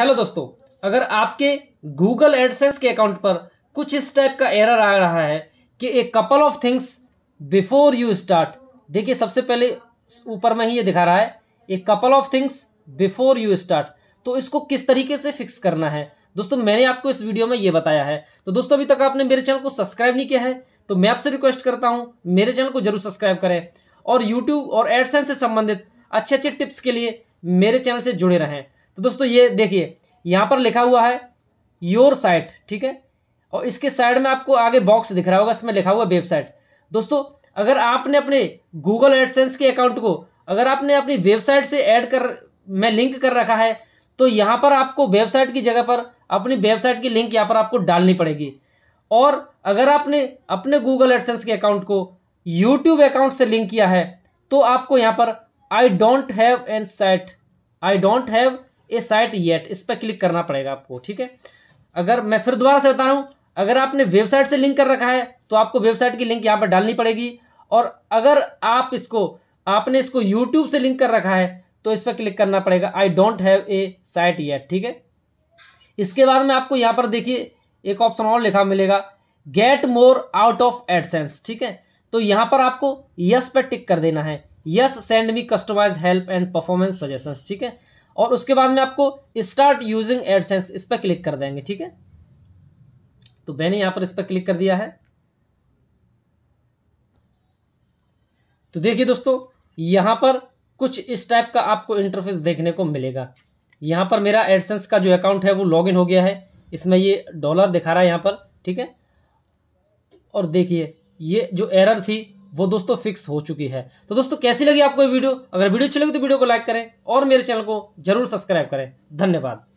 hello दोस्तों अगर आपके गूगल एडसेंस के अकाउंट पर कुछ इस टाइप का एरर आ रहा है कि a couple of things before you start देखिए सबसे पहले ऊपर में ही ये दिखा रहा है a couple of things before you start तो इसको किस तरीके से फिक्स करना है दोस्तों मैंने आपको इस वीडियो में ये बताया है तो दोस्तों अभी तक आपने मेरे चैनल को सब्सक्राइब नहीं किया है तो मैं आपसे रिक्वेस्ट करता हूँ मेरे चैनल को जरूर सब्सक्राइब करें और यूट्यूब और एडसेंस से संबंधित अच्छे अच्छे टिप्स के लिए मेरे चैनल से जुड़े रहें तो दोस्तों ये देखिए यहाँ पर लिखा हुआ है योर साइट ठीक है और इसके साइड में आपको आगे बॉक्स दिख रहा होगा इसमें लिखा हुआ वेबसाइट दोस्तों अगर आपने अपने गूगल एडसेंस के अकाउंट को अगर आपने अपनी वेबसाइट से ऐड कर में लिंक कर रखा है तो यहाँ पर आपको वेबसाइट की जगह पर अपनी वेबसाइट की लिंक यहाँ पर आपको डालनी पड़ेगी और अगर आपने अपने गूगल एडसेंस के अकाउंट को यूट्यूब अकाउंट से लिंक किया है तो आपको यहाँ पर I don't have an site I don't have a site yet इस पर क्लिक करना पड़ेगा आपको ठीक है अगर मैं फिर दोबारा से बता रहा हूँ अगर आपने वेबसाइट से लिंक कर रखा है तो आपको वेबसाइट की लिंक यहाँ पर डालनी पड़ेगी और अगर आप इसको आपने इसको यूट्यूब से लिंक कर रखा है तो इस पर क्लिक करना पड़ेगा I don't have a site yet ठीक है इसके बाद में आपको यहाँ पर देखिए एक ऑप्शन और लिखा मिलेगा get more out of AdSense ठीक है तो यहाँ पर आपको यस पर टिक कर देना है yes send me customize help and performance suggestion ठीक है और उसके बाद में आपको स्टार्ट यूजिंग एडसेंस इस पर क्लिक कर देंगे ठीक है तो मैंने यहां पर इस पर क्लिक कर दिया है तो देखिए दोस्तों यहां पर कुछ इस टाइप का आपको इंटरफेस देखने को मिलेगा यहां पर मेरा एडसेंस का जो अकाउंट है वो लॉग हो गया है इसमें ये डॉलर दिखा रहा है यहां पर ठीक है और देखिए ये जो एरर थी वो दोस्तों फिक्स हो चुकी है तो दोस्तों कैसी लगी आपको वीडियो अगर वीडियो अच्छी लगी तो वीडियो को लाइक करें और मेरे चैनल को जरूर सब्सक्राइब करें धन्यवाद